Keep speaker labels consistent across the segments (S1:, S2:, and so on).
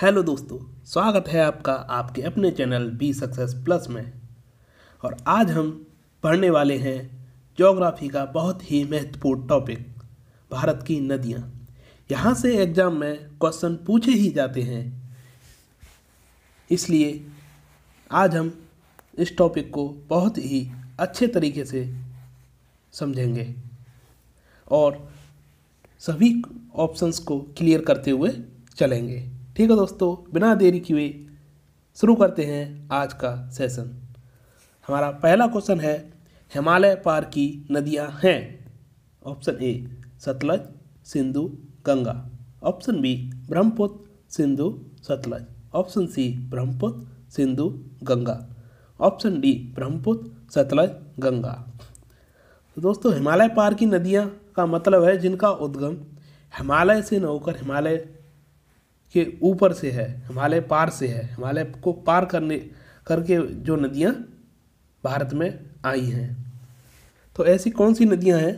S1: hello दोस्तों स्वागत है आपका आपके अपने चैनल बी सक्सेस प्लस में और आज हम पढ़ने वाले हैं जोग्राफी का बहुत ही महत्वपूर्ण टॉपिक भारत की नदियाँ यहाँ से एग्ज़ाम में क्वेश्चन पूछे ही जाते हैं इसलिए आज हम इस टॉपिक को बहुत ही अच्छे तरीके से समझेंगे और सभी ऑप्शंस को क्लियर करते हुए चलेंगे ठीक है दोस्तों बिना देरी किए शुरू करते हैं आज का सेशन हमारा पहला क्वेश्चन है हिमालय पार की नदियां हैं option A Sutlej Sindhu Ganga option B Brahmaputra Sindhu Sutlej option C Brahmaputra Sindhu Ganga option D Brahmaputra Sutlej Ganga तो दोस्तों हिमालय पार की नदियाँ का मतलब है जिनका उद्गम हिमालय से न होकर हिमालय के ऊपर से है हिमालय पार से है हिमालय को पार करने करके जो नदियाँ भारत में आई हैं तो ऐसी कौन सी नदियाँ हैं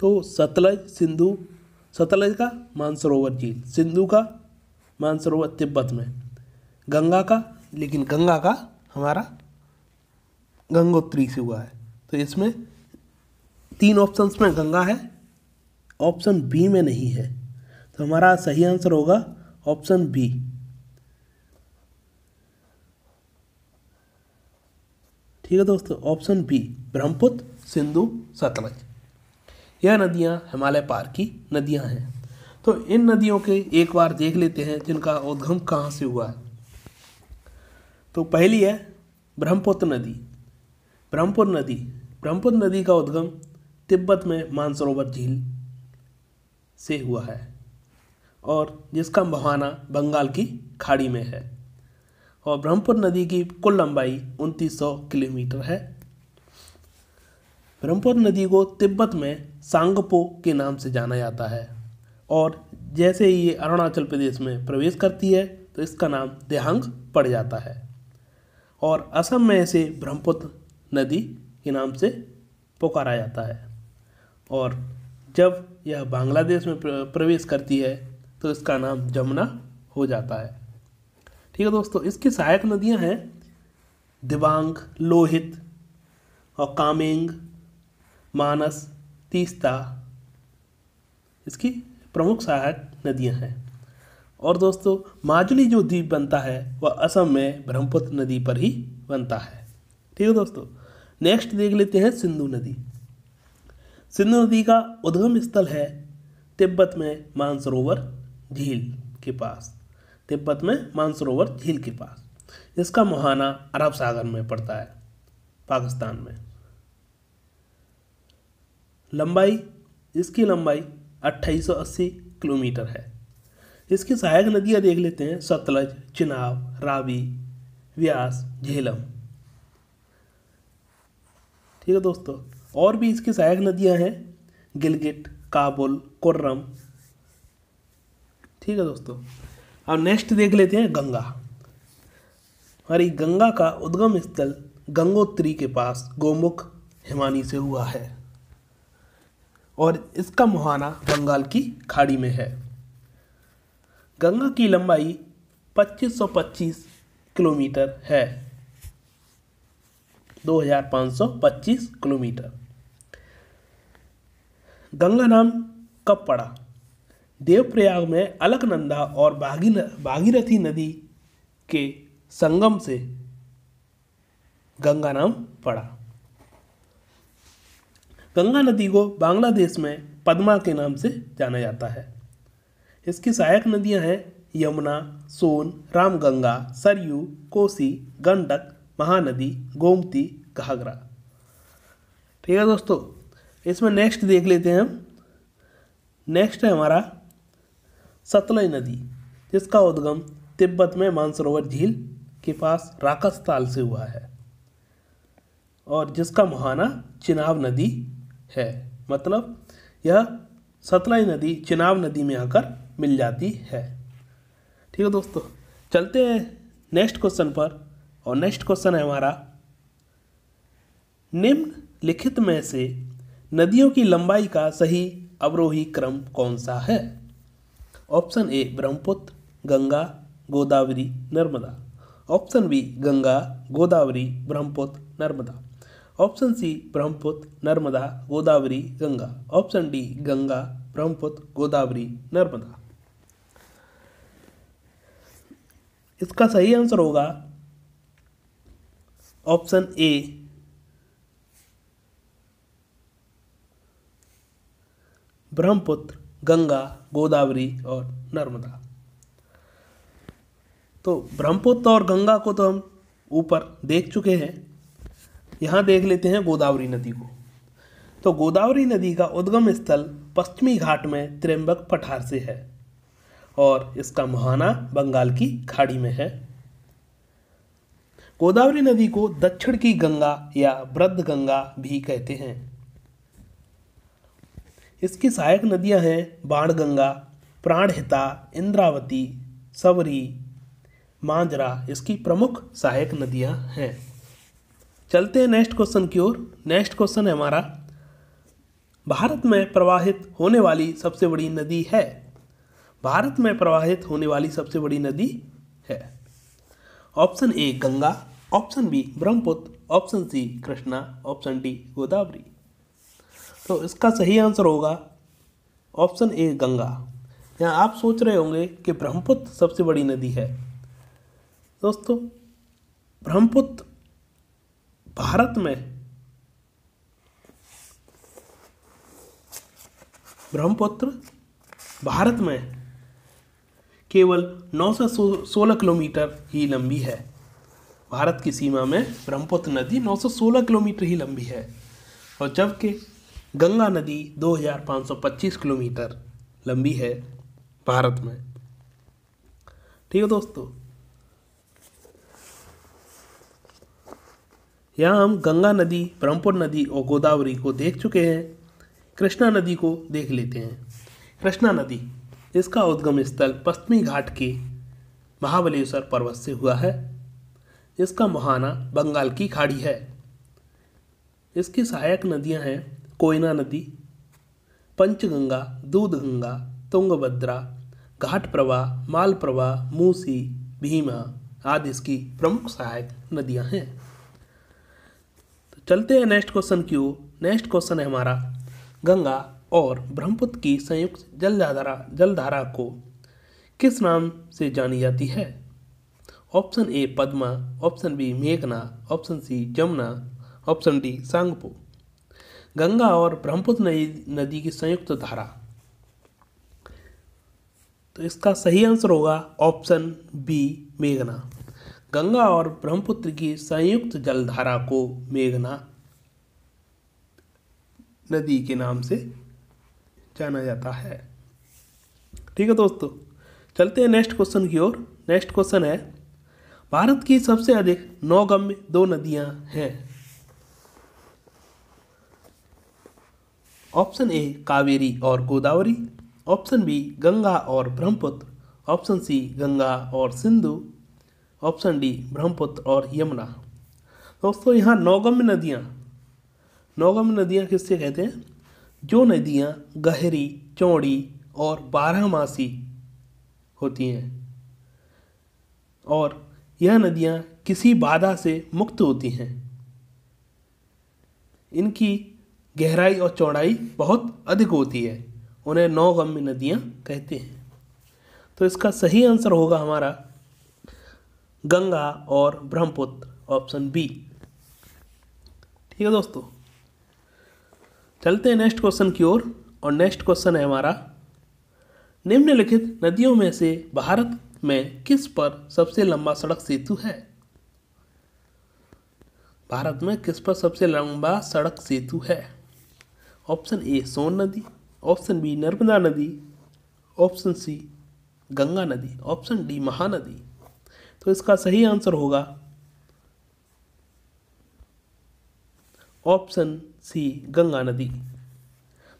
S1: तो सतलज सिंधु सतलज का मानसरोवर झील सिंधु का मानसरोवर तिब्बत में गंगा का लेकिन गंगा का हमारा गंगोत्री से हुआ है तो इसमें तीन ऑप्शंस में गंगा है ऑप्शन बी में नहीं है तो हमारा सही आंसर होगा ऑप्शन बी ठीक है दोस्तों ऑप्शन बी ब्रह्मपुत्र सिंधु सतलज यह नदियां हिमालय पार की नदियां हैं तो इन नदियों के एक बार देख लेते हैं जिनका उद्गम कहां से हुआ है तो पहली है ब्रह्मपुत्र नदी ब्रह्मपुर नदी ब्रह्मपुत्र नदी का उद्गम तिब्बत में मानसरोवर झील से हुआ है और जिसका बहाना बंगाल की खाड़ी में है और ब्रह्मपुर नदी की कुल लंबाई 2900 किलोमीटर है ब्रह्मपुर नदी को तिब्बत में सांगपो के नाम से जाना जाता है और जैसे ही ये अरुणाचल प्रदेश में प्रवेश करती है तो इसका नाम देहांग पड़ जाता है और असम में इसे ब्रह्मपुत्र नदी के नाम से पुकारा जाता है और जब यह बांग्लादेश में प्रवेश करती है तो इसका नाम जमुना हो जाता है ठीक है दोस्तों इसकी सहायक नदियां हैं दिबांग लोहित और कामेंग मानस तीस्ता इसकी प्रमुख सहायक नदियां हैं और दोस्तों माजुली जो द्वीप बनता है वह असम में ब्रह्मपुत्र नदी पर ही बनता है ठीक है दोस्तों नेक्स्ट देख लेते हैं सिंधु नदी सिंधु नदी का उद्गम स्थल है तिब्बत में मानसरोवर झील के पास तिब्बत में मानसरोवर झील के पास इसका मुहाना अरब सागर में पड़ता है पाकिस्तान में लंबाई इसकी लंबाई 2880 किलोमीटर है इसकी सहायक नदियाँ देख लेते हैं सतलज चिनाब रावी व्यास झेलम ठीक है दोस्तों और भी इसकी सहायक नदियां हैं गिलगिट काबुल कुर्रम ठीक है दोस्तों अब नेक्स्ट देख लेते हैं गंगा हमारी गंगा का उद्गम स्थल गंगोत्री के पास गोमुख हिमानी से हुआ है और इसका मुहाना बंगाल की खाड़ी में है गंगा की लंबाई 2525 किलोमीटर है 2525 किलोमीटर गंगा नाम कब पड़ा देवप्रयाग में अलकनंदा और भागीरथी नदी के संगम से गंगा नाम पड़ा गंगा नदी को बांग्लादेश में पद्मा के नाम से जाना जाता है इसकी सहायक नदियां हैं यमुना सोन रामगंगा सरयू कोसी गंडक महानदी गोमती घाघरा ठीक है दोस्तों इसमें नेक्स्ट देख लेते हैं हम नेक्स्ट है हमारा सतलज नदी जिसका उद्गम तिब्बत में मानसरोवर झील के पास राकस ताल से हुआ है और जिसका मुहाना चिनाब नदी है मतलब यह सतलज नदी चिनाब नदी में आकर मिल जाती है ठीक है दोस्तों चलते हैं नेक्स्ट क्वेश्चन पर और नेक्स्ट क्वेश्चन है हमारा निम्न लिखित में से नदियों की लंबाई का सही अवरोही क्रम कौन सा है option A Brahmaputra Ganga Godavari Narmada option B Ganga Godavari Brahmaputra Narmada option C Brahmaputra Narmada Godavari Ganga option D Ganga Brahmaputra Godavari Narmada इसका सही आंसर होगा ऑप्शन ए ब्रह्मपुत्र गंगा गोदावरी और नर्मदा तो ब्रह्मपुत्र और गंगा को तो हम ऊपर देख चुके हैं यहाँ देख लेते हैं गोदावरी नदी को तो गोदावरी नदी का उद्गम स्थल पश्चिमी घाट में त्रिम्बक पठार से है और इसका मुहाना बंगाल की खाड़ी में है गोदावरी नदी को दक्षिण की गंगा या वृद्ध गंगा भी कहते हैं इसकी सहायक नदियां हैं बाणगंगा प्राणहिता इंद्रावती सवरी मांजरा इसकी प्रमुख सहायक नदियां हैं चलते हैं नेक्स्ट क्वेश्चन की ओर नेक्स्ट क्वेश्चन है हमारा भारत में प्रवाहित होने वाली सबसे बड़ी नदी है भारत में प्रवाहित होने वाली सबसे बड़ी नदी है option A Ganga option B Brahmaputra option C Krishna option D Godavari तो इसका सही आंसर होगा ऑप्शन ए गंगा यहाँ आप सोच रहे होंगे कि ब्रह्मपुत्र सबसे बड़ी नदी है दोस्तों ब्रह्मपुत्र भारत में ब्रह्मपुत्र भारत में केवल 916 किलोमीटर ही लंबी है भारत की सीमा में ब्रह्मपुत्र नदी 916 किलोमीटर ही लंबी है और जबकि गंगा नदी 2525 किलोमीटर लंबी है भारत में ठीक है दोस्तों यहाँ हम गंगा नदी ब्रह्मपुर नदी और गोदावरी को देख चुके हैं कृष्णा नदी को देख लेते हैं कृष्णा नदी इसका उद्गम स्थल पश्चिमी घाट के महाबलेश्वर पर्वत से हुआ है इसका मुहाना बंगाल की खाड़ी है इसकी सहायक नदियां हैं कोयना नदी पंचगंगा दूधगंगा तुंगभद्रा घाट प्रवाह माल प्रवाह मूसी भीमा आदि इसकी प्रमुख सहायक नदियां हैं तो चलते हैं नेक्स्ट क्वेश्चन की ओर नेक्स्ट क्वेश्चन है हमारा गंगा और ब्रह्मपुत्र की संयुक्त जलधारा जलधारा को किस नाम से जानी जाती है option A Padma option B मेघना option C Jamuna option D Tsangpo Ganga और ब्रह्मपुत्र नदी की संयुक्त धारा तो इसका सही आंसर होगा ऑप्शन बी मेघना गंगा और ब्रह्मपुत्र की संयुक्त जलधारा को मेघना नदी के नाम से जाना जाता है ठीक है दोस्तों चलते हैं नेक्स्ट क्वेश्चन की ओर नेक्स्ट क्वेश्चन है भारत की सबसे अधिक नौगम्य दो नदियां हैं ऑप्शन ए कावेरी और गोदावरी ऑप्शन बी गंगा और ब्रह्मपुत्र ऑप्शन सी गंगा और सिंधु ऑप्शन डी ब्रह्मपुत्र और यमुना दोस्तों यहाँ नौगम्य नदियाँ नौगम्य नदियाँ किससे कहते हैं जो नदियाँ गहरी चौड़ी और बारहमासी होती हैं और यह नदियाँ किसी बाधा से मुक्त होती हैं इनकी गहराई और चौड़ाई बहुत अधिक होती है उन्हें नौगम्य नदियाँ कहते हैं तो इसका सही आंसर होगा हमारा गंगा और ब्रह्मपुत्र ऑप्शन बी ठीक है दोस्तों चलते हैं नेक्स्ट क्वेश्चन की ओर और, और नेक्स्ट क्वेश्चन है हमारा निम्नलिखित नदियों में से भारत में किस पर सबसे लंबा सड़क सेतु है भारत में किस पर सबसे लंबा सड़क सेतु है ऑप्शन ए सोन नदी ऑप्शन बी नर्मदा नदी ऑप्शन सी गंगा नदी ऑप्शन डी महानदी तो इसका सही आंसर होगा ऑप्शन सी गंगा नदी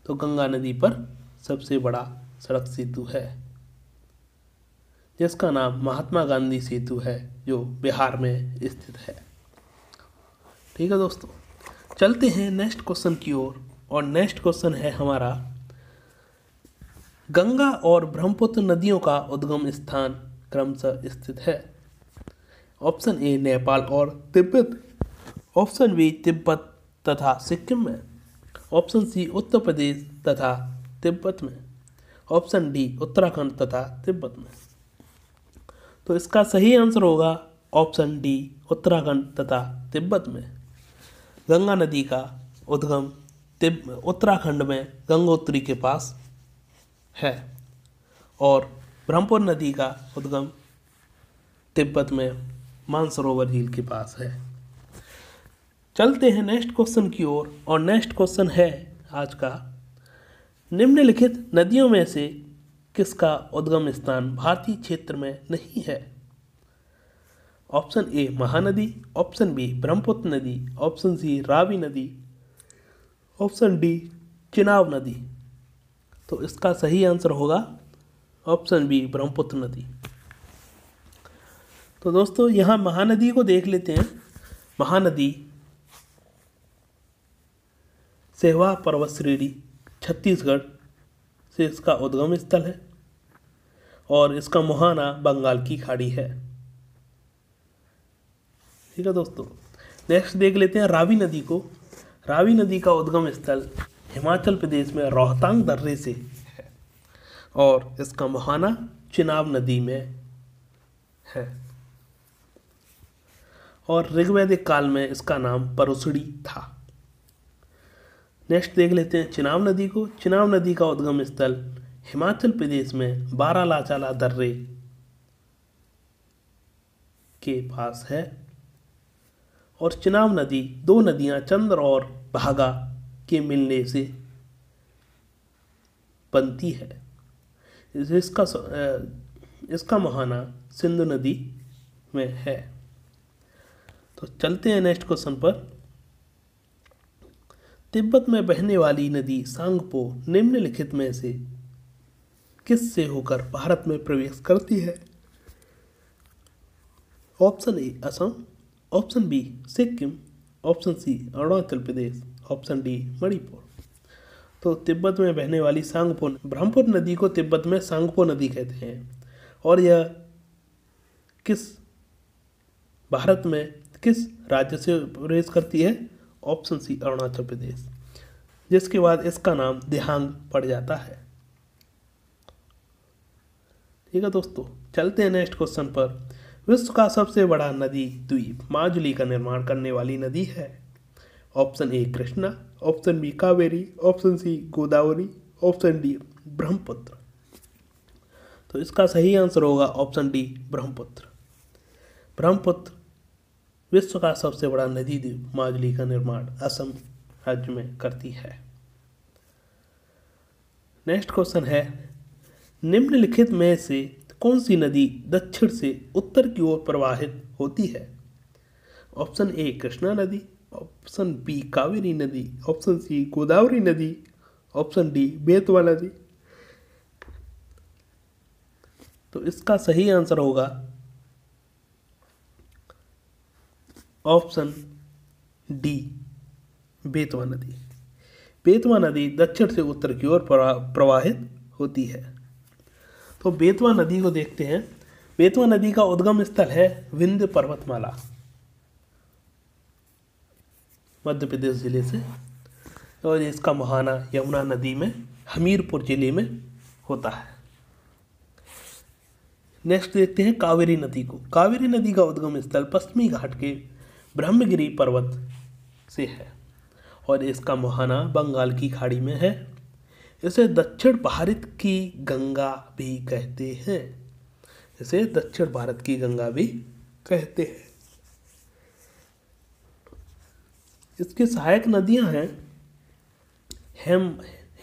S1: तो गंगा नदी पर सबसे बड़ा सड़क सेतु है जिसका नाम महात्मा गांधी सेतु है जो बिहार में स्थित है ठीक है दोस्तों चलते हैं नेक्स्ट क्वेश्चन की ओर और नेक्स्ट क्वेश्चन है हमारा गंगा और ब्रह्मपुत्र नदियों का उद्गम स्थान क्रमशः स्थित है ऑप्शन ए नेपाल और तिब्बत ऑप्शन बी तिब्बत तथा सिक्किम में ऑप्शन सी उत्तर प्रदेश तथा तिब्बत में ऑप्शन डी उत्तराखंड तथा तिब्बत में तो इसका सही आंसर होगा ऑप्शन डी उत्तराखंड तथा तिब्बत में गंगा नदी का उद्गम उत्तराखंड में गंगोत्री के पास है और ब्रह्मपुर नदी का उद्गम तिब्बत में मानसरोवर झील के पास है चलते हैं नेक्स्ट क्वेश्चन की ओर और, और नेक्स्ट क्वेश्चन है आज का निम्नलिखित नदियों में से किसका उद्गम स्थान भारतीय क्षेत्र में नहीं है option A Mahanadi option B Brahmaputra नदी ऑप्शन सी रावी नदी ऑप्शन डी चिनाव नदी तो इसका सही आंसर होगा ऑप्शन बी ब्रह्मपुत्र नदी तो दोस्तों यहाँ महानदी को देख लेते हैं महानदी सेवा पर्वत श्रेणी छत्तीसगढ़ से इसका उद्गम स्थल है और इसका मुहाना बंगाल की खाड़ी है ठीक है दोस्तों नेक्स्ट देख लेते हैं रावी नदी को रावी नदी का उद्गम स्थल हिमाचल प्रदेश में रोहतांग दर्रे से है और इसका मुहाना चिनाब नदी में है और ऋग्वैदिक काल में इसका नाम परोसड़ी था नेक्स्ट देख लेते हैं चिनाब नदी को चिनाब नदी का उद्गम स्थल हिमाचल प्रदेश में बारालाचाला दर्रे के पास है और चिनाव नदी दो नदियां चंद्र और भागा के मिलने से बनती है इसका इसका मुहाना सिंधु नदी में है तो चलते हैं नेक्स्ट क्वेश्चन पर तिब्बत में बहने वाली नदी सांगपो निम्नलिखित में से किस से होकर भारत में प्रवेश करती है option A Assam option B Sikkim option C Arunachal Pradesh option D Manipur तो तिब्बत में बहने वाली सांगपो ब्रह्मपुर नदी को तिब्बत में सांगपो नदी कहते हैं और यह किस भारत में किस राज्य से प्रवेश करती है ऑप्शन सी अरुणाचल प्रदेश जिसके बाद इसका नाम देहांग पड़ जाता है ठीक है दोस्तों चलते हैं नेक्स्ट क्वेश्चन पर विश्व का सबसे बड़ा नदी द्वीप माजुली का निर्माण करने वाली नदी है option A Krishna option B Kaveri option C Godavari option D Brahmaputra तो इसका सही आंसर होगा ऑप्शन डी ब्रह्मपुत्र ब्रह्मपुत्र विश्व का सबसे बड़ा नदी द्वीप माजुली का निर्माण असम राज्य में करती है नेक्स्ट क्वेश्चन है निम्नलिखित में से कौन सी नदी दक्षिण से उत्तर की ओर प्रवाहित होती है ऑप्शन ए कृष्णा नदी ऑप्शन बी कावेरी नदी ऑप्शन सी गोदावरी नदी ऑप्शन डी बेतवा नदी तो इसका सही आंसर होगा ऑप्शन डी बेतवा नदी बेतवा नदी दक्षिण से उत्तर की ओर प्रवाहित होती है तो बेतवा नदी को देखते हैं बेतवा नदी का उद्गम स्थल है विंद पर्वतमाला मध्य प्रदेश जिले से और इसका मुहाना यमुना नदी में हमीरपुर जिले में होता है नेक्स्ट देखते हैं कावेरी नदी को कावेरी नदी का उद्गम स्थल पश्चिमी घाट के ब्रह्मगिरी पर्वत से है और इसका मुहाना बंगाल की खाड़ी में है इसे दक्षिण भारत की गंगा भी कहते हैं इसे दक्षिण भारत की गंगा भी कहते हैं इसकी सहायक नदियां हैं हेम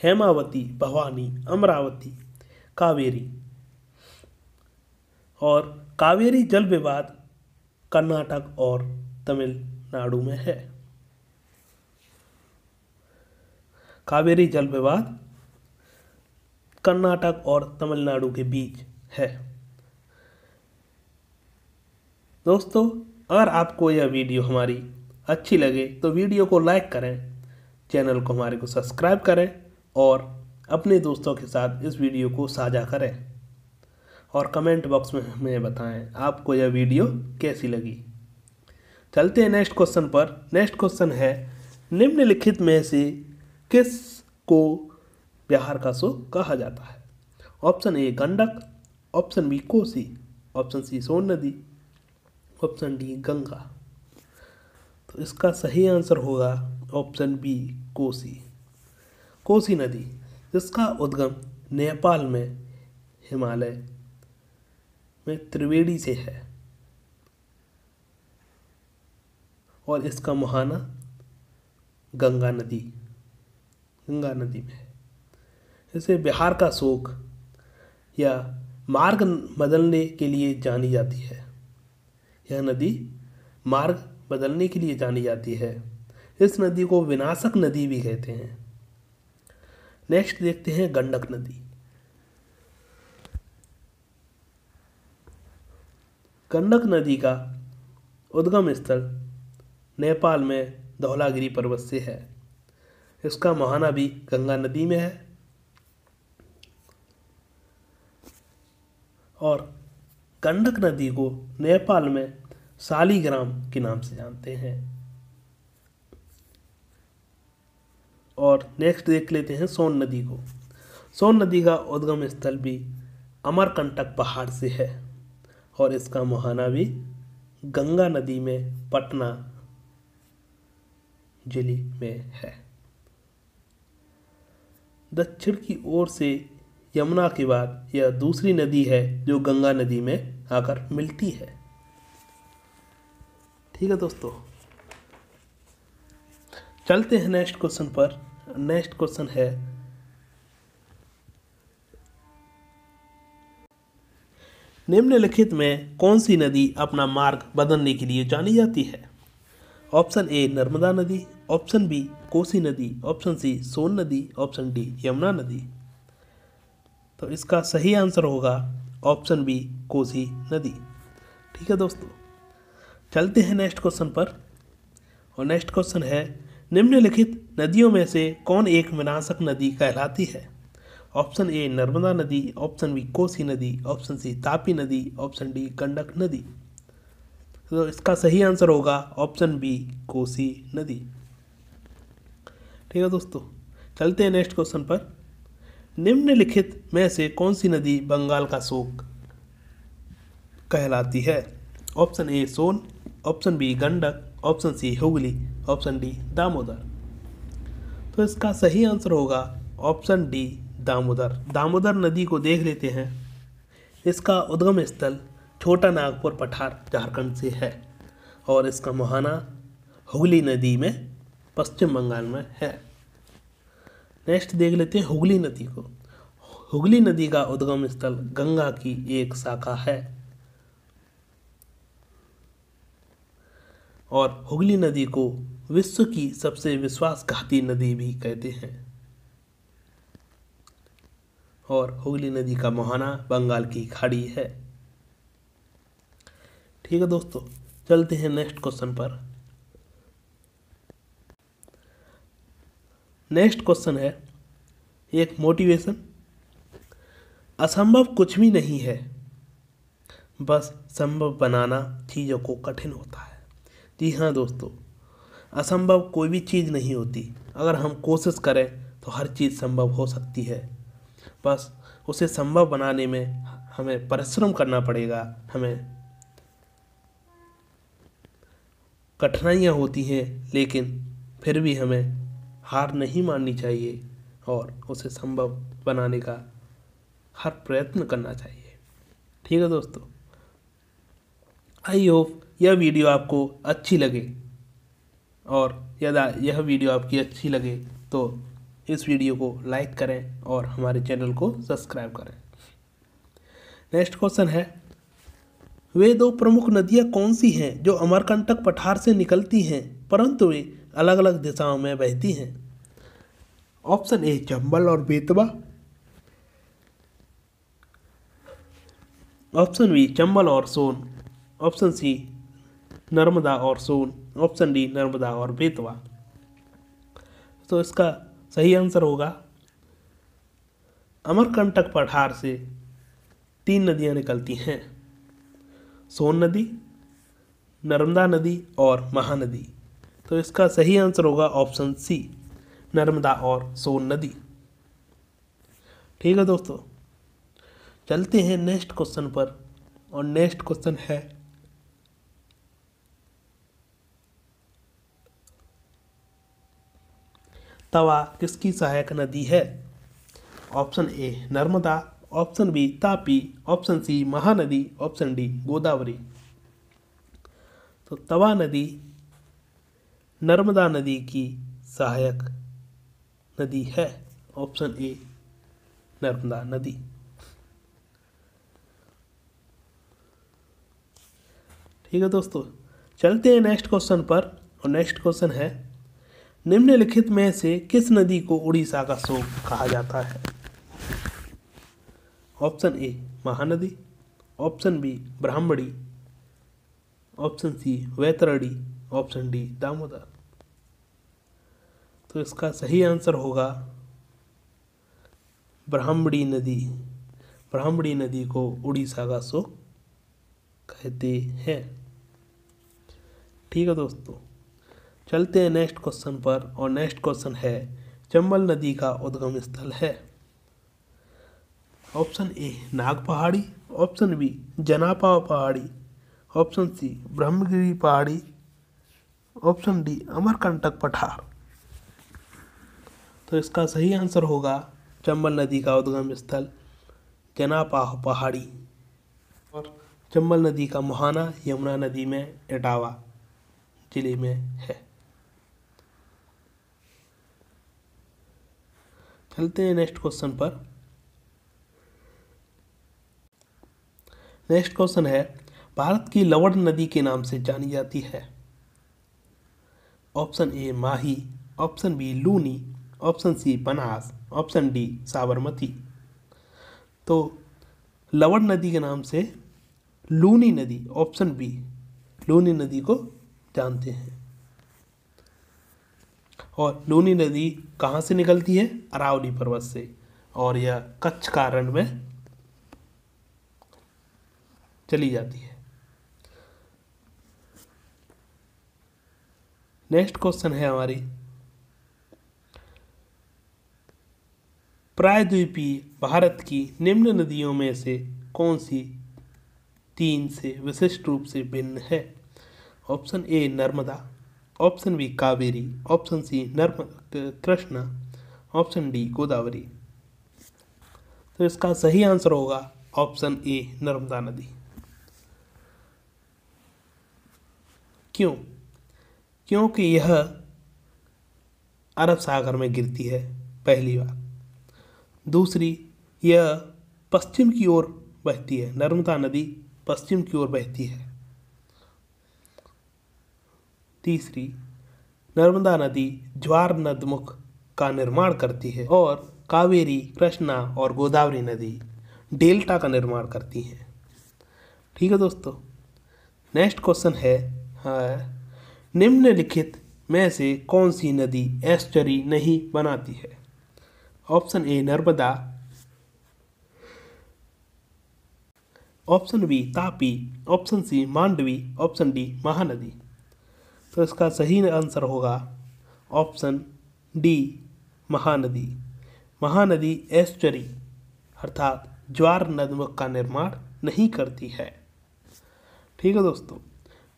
S1: हेमावती भवानी अमरावती कावेरी और कावेरी जल विवाद कर्नाटक और तमिलनाडु में है कावेरी जल विवाद कर्नाटक और तमिलनाडु के बीच है दोस्तों अगर आपको यह वीडियो हमारी अच्छी लगे तो वीडियो को लाइक करें चैनल को हमारे को सब्सक्राइब करें और अपने दोस्तों के साथ इस वीडियो को साझा करें और कमेंट बॉक्स में हमें बताएं आपको यह वीडियो कैसी लगी चलते हैं नेक्स्ट क्वेश्चन पर नेक्स्ट क्वेश्चन है निम्नलिखित में से किस को बिहार का शो कहा जाता है option A Gandak option B Kosi option C Son नदी ऑप्शन डी गंगा तो इसका सही आंसर होगा ऑप्शन बी कोसी कोसी नदी जिसका उद्गम नेपाल में हिमालय में त्रिवेणी से है और इसका मुहाना गंगा नदी गंगा नदी में जैसे बिहार का शोक या मार्ग बदलने के लिए जानी जाती है यह नदी मार्ग बदलने के लिए जानी जाती है इस नदी को विनाशक नदी भी कहते हैं नेक्स्ट देखते हैं गंडक नदी गंडक नदी का उद्गम स्थल नेपाल में धौलागिरी पर्वत से है इसका मुहाना भी गंगा नदी में है और गंडक नदी को नेपाल में सालीग्राम के नाम से जानते हैं और नेक्स्ट देख लेते हैं सोन नदी को सोन नदी का उद्गम स्थल भी अमरकंटक पहाड़ से है और इसका मुहाना भी गंगा नदी में पटना जिले में है दक्षिण की ओर से यमुना के बाद यह दूसरी नदी है जो गंगा नदी में आकर मिलती है ठीक है दोस्तों चलते हैं नेक्स्ट क्वेश्चन पर नेक्स्ट क्वेश्चन है निम्नलिखित में कौन सी नदी अपना मार्ग बदलने के लिए जानी जाती है ऑप्शन ए नर्मदा नदी ऑप्शन बी कोसी नदी ऑप्शन सी सोन नदी ऑप्शन डी यमुना नदी तो इसका सही आंसर होगा ऑप्शन बी कोसी नदी ठीक है दोस्तों चलते हैं नेक्स्ट क्वेश्चन पर और नेक्स्ट क्वेश्चन है निम्नलिखित नदियों में से कौन एक विनाशक नदी कहलाती है ऑप्शन ए नर्मदा नदी ऑप्शन बी कोसी नदी ऑप्शन सी तापी नदी ऑप्शन डी गंडक नदी तो इसका सही आंसर होगा ऑप्शन बी कोसी नदी ठीक है दोस्तों चलते हैं नेक्स्ट क्वेश्चन पर निम्नलिखित में से कौन सी नदी बंगाल का शोक कहलाती है option A Son option B Gandak option C Hooghly option D Damodar तो इसका सही आंसर होगा ऑप्शन डी दामोदर दामोदर नदी को देख लेते हैं इसका उद्गम स्थल छोटा नागपुर पठार झारखंड से है और इसका मुहाना हुगली नदी में पश्चिम बंगाल में है नेक्स्ट देख लेते हैं हुगली नदी को हुगली नदी का उद्गम स्थल गंगा की एक शाखा है और हुगली नदी को विश्व की सबसे विश्वासघाती नदी भी कहते हैं और हुगली नदी का मुहाना बंगाल की खाड़ी है ठीक है दोस्तों चलते हैं नेक्स्ट क्वेश्चन पर नेक्स्ट क्वेश्चन है एक मोटिवेशन असंभव कुछ भी नहीं है बस संभव बनाना चीज़ों को कठिन होता है जी हाँ दोस्तों असंभव कोई भी चीज़ नहीं होती अगर हम कोशिश करें तो हर चीज़ संभव हो सकती है बस उसे संभव बनाने में हमें परिश्रम करना पड़ेगा हमें कठिनाइयाँ होती हैं लेकिन फिर भी हमें हार नहीं माननी चाहिए और उसे संभव बनाने का हर प्रयत्न करना चाहिए ठीक है दोस्तों आई होप यह वीडियो आपको अच्छी लगे और यदा यह वीडियो आपकी अच्छी लगे तो इस वीडियो को लाइक करें और हमारे चैनल को सब्सक्राइब करें नेक्स्ट क्वेश्चन है वे दो प्रमुख नदियाँ कौन सी हैं जो अमरकंटक पठार से निकलती हैं परंतु वे अलग अलग दिशाओं में बहती हैं ऑप्शन ए चंबल और बेतवा ऑप्शन बी चंबल और सोन ऑप्शन सी नर्मदा और सोन ऑप्शन डी नर्मदा और बेतवा तो इसका सही आंसर होगा अमरकंटक पठार से तीन नदियां निकलती हैं सोन नदी नर्मदा नदी और महानदी तो इसका सही आंसर होगा ऑप्शन सी नर्मदा और सोन नदी ठीक है दोस्तों चलते हैं नेक्स्ट क्वेश्चन पर और नेक्स्ट क्वेश्चन है तवा किसकी सहायक नदी है option A Narmada option B Tapi option C Mahanadi option D Godavari तो तवा नदी नर्मदा नदी की सहायक नदी है ऑप्शन ए नर्मदा नदी ठीक है दोस्तों चलते हैं नेक्स्ट क्वेश्चन पर और नेक्स्ट क्वेश्चन है निम्नलिखित में से किस नदी को उड़ीसा का शोक कहा जाता है option A Mahanadi option B Brahmani option C Vaitarni option D Damodar तो इसका सही आंसर होगा ब्राह्मणी नदी ब्राह्मणी नदी को उड़ीसा का सो कहते हैं ठीक है दोस्तों चलते हैं नेक्स्ट क्वेश्चन पर और नेक्स्ट क्वेश्चन है चंबल नदी का उद्गम स्थल है ऑप्शन ए नाग पहाड़ी ऑप्शन बी जनापा पहाड़ी ऑप्शन सी ब्रह्मगिरी पहाड़ी ऑप्शन डी अमरकंटक पठार तो इसका सही आंसर होगा चंबल नदी का उद्गम स्थल केनापाह पहाड़ी और चंबल नदी का मुहाना यमुना नदी में इटावा जिले में है चलते हैं नेक्स्ट क्वेश्चन पर नेक्स्ट क्वेश्चन है भारत की लवण नदी के नाम से जानी जाती है option A Mahi option B Luni option C Banas option D Sabarmati तो लवण नदी के नाम से लूनी नदी ऑप्शन बी लूनी नदी को जानते हैं और लूनी नदी कहाँ से निकलती है अरावली पर्वत से और यह कच्छ कारण में चली जाती है नेक्स्ट क्वेश्चन है हमारी प्रायद्वीपीय भारत की निम्न नदियों में से कौन सी तीन से विशिष्ट रूप से भिन्न है option A Narmada option B Kaveri option C नर्म कृष्णा ऑप्शन डी गोदावरी तो इसका सही आंसर होगा ऑप्शन ए नर्मदा नदी क्यों क्योंकि यह अरब सागर में गिरती है पहली बार दूसरी यह पश्चिम की ओर बहती है नर्मदा नदी पश्चिम की ओर बहती है तीसरी नर्मदा नदी ज्वार नदमुख का निर्माण करती है और कावेरी कृष्णा और गोदावरी नदी डेल्टा का निर्माण करती हैं ठीक है दोस्तों नेक्स्ट क्वेश्चन है हाँ, निम्नलिखित में से कौन सी नदी एस्टरी नहीं बनाती है option A Narmada option B Tapi option C Mandovi option D Mahanadi तो इसका सही आंसर होगा option D Mahanadi Mahanadi estuary अर्थात ज्वार नदम का निर्माण नहीं करती है ठीक है दोस्तों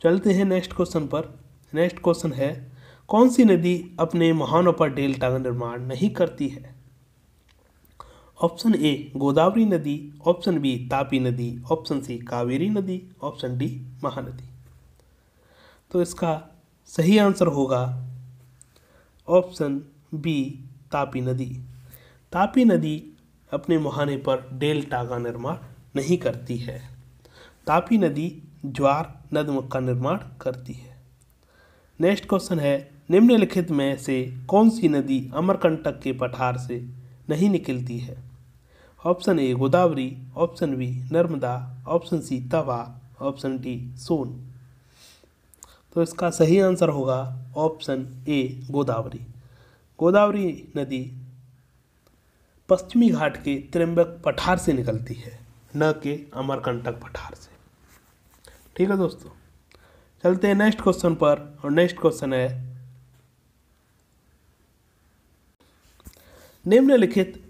S1: चलते हैं नेक्स्ट क्वेश्चन पर नेक्स्ट क्वेश्चन है कौन सी नदी अपने महानों पर डेल्टा का निर्माण नहीं करती है ऑप्शन ए गोदावरी नदी ऑप्शन बी तापी नदी ऑप्शन सी कावेरी नदी ऑप्शन डी महानदी तो इसका सही आंसर होगा ऑप्शन बी तापी नदी तापी नदी अपने मुहाने पर डेल्टा का निर्माण नहीं करती है तापी नदी ज्वार नदमुख का निर्माण करती है नेक्स्ट क्वेश्चन है निम्नलिखित में से कौन सी नदी अमरकंटक के पठार से नहीं निकलती है option A Godavari option B Narmada option C Tawa option D Son तो इसका सही आंसर होगा ऑप्शन ए गोदावरी गोदावरी नदी पश्चिमी घाट के त्रिम्बक पठार से निकलती है न के अमरकंटक पठार से ठीक है दोस्तों चलते हैं नेक्स्ट क्वेश्चन पर और नेक्स्ट क्वेश्चन है निम्नलिखित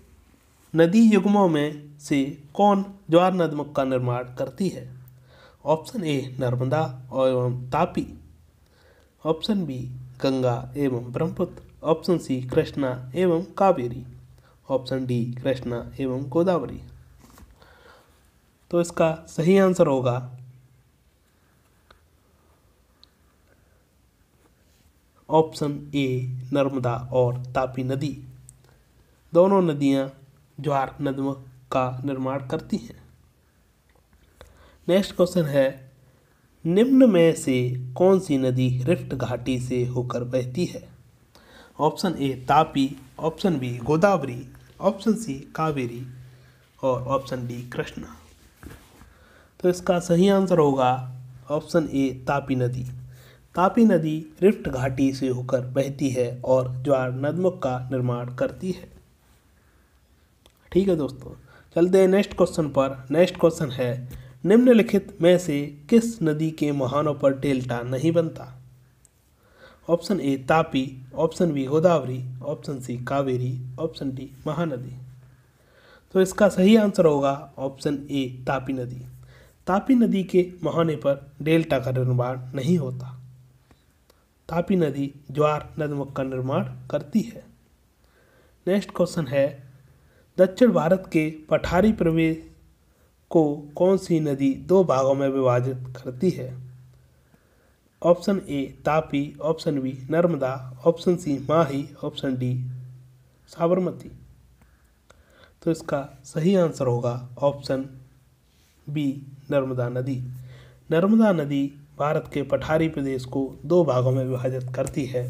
S1: नदी युग्मों में से कौन ज्वार नदमक का निर्माण करती है ऑप्शन ए नर्मदा एवं तापी ऑप्शन बी गंगा एवं ब्रह्मपुत्र ऑप्शन सी कृष्णा एवं कावेरी ऑप्शन डी कृष्णा एवं गोदावरी तो इसका सही आंसर होगा ऑप्शन ए नर्मदा और तापी नदी दोनों नदियां ज्वार नदम का निर्माण करती हैं नेक्स्ट क्वेश्चन है निम्न में से कौन सी नदी रिफ्ट घाटी से होकर बहती है option A Tapi option B Godavari option C Kaveri और ऑप्शन डी कृष्णा तो इसका सही आंसर होगा ऑप्शन ए तापी नदी तापी नदी रिफ्ट घाटी से होकर बहती है और ज्वार नदमुख का निर्माण करती है ठीक है दोस्तों चलते हैं नेक्स्ट क्वेश्चन पर नेक्स्ट क्वेश्चन है निम्नलिखित में से किस नदी के मुहानों पर डेल्टा नहीं बनता option A Tapi option B Godavari option C Kaveri option D Mahanadi तो इसका सही आंसर होगा ऑप्शन ए तापी नदी तापी नदी के मुहाने पर डेल्टा का निर्माण नहीं होता तापी नदी ज्वार नदमुख का निर्माण करती है नेक्स्ट क्वेश्चन है दक्षिण भारत के पठारी प्रवेश को कौन सी नदी दो भागों में विभाजित करती है option A Tapi option B Narmada option C Mahi option D Sabarmati तो इसका सही आंसर होगा ऑप्शन बी नर्मदा नदी नर्मदा नदी भारत के पठारी प्रदेश को दो भागों में विभाजित करती है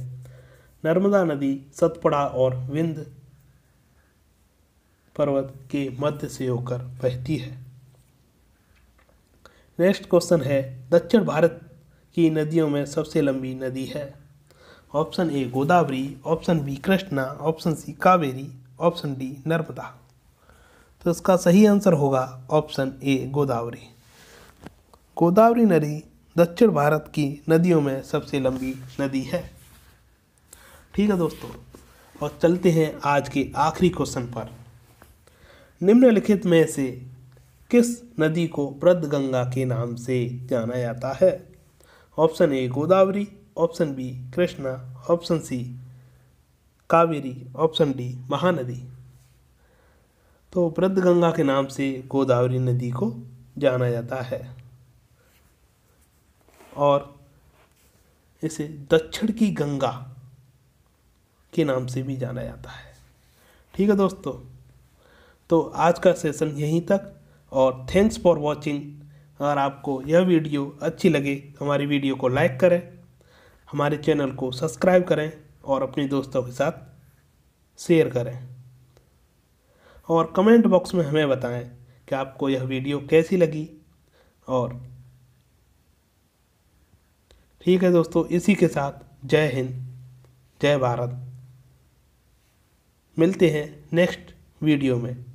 S1: नर्मदा नदी सतपुड़ा और विंध पर्वत के मध्य से होकर बहती है नेक्स्ट क्वेश्चन है दक्षिण भारत की नदियों में सबसे लंबी नदी है option A Godavari option B Krishna option C Kaveri option D Narmada तो इसका सही आंसर होगा ऑप्शन ए गोदावरी गोदावरी नदी दक्षिण भारत की नदियों में सबसे लंबी नदी है ठीक है दोस्तों और चलते हैं आज के आखिरी क्वेश्चन पर निम्नलिखित में से किस नदी को वृद्ध गंगा के नाम से जाना जाता है option A Godavari option B Krishna option C Kaveri option D Mahanadi तो वृद्ध गंगा के नाम से गोदावरी नदी को जाना जाता है और इसे दक्षिण की गंगा के नाम से भी जाना जाता है ठीक है दोस्तों तो आज का सेशन यहीं तक और थैंक्स फॉर वॉचिंग अगर आपको यह वीडियो अच्छी लगे तो हमारी वीडियो को लाइक करें हमारे चैनल को सब्सक्राइब करें और अपने दोस्तों के साथ शेयर करें और कमेंट बॉक्स में हमें बताएं कि आपको यह वीडियो कैसी लगी और ठीक है दोस्तों इसी के साथ जय हिंद जय भारत मिलते हैं नेक्स्ट वीडियो में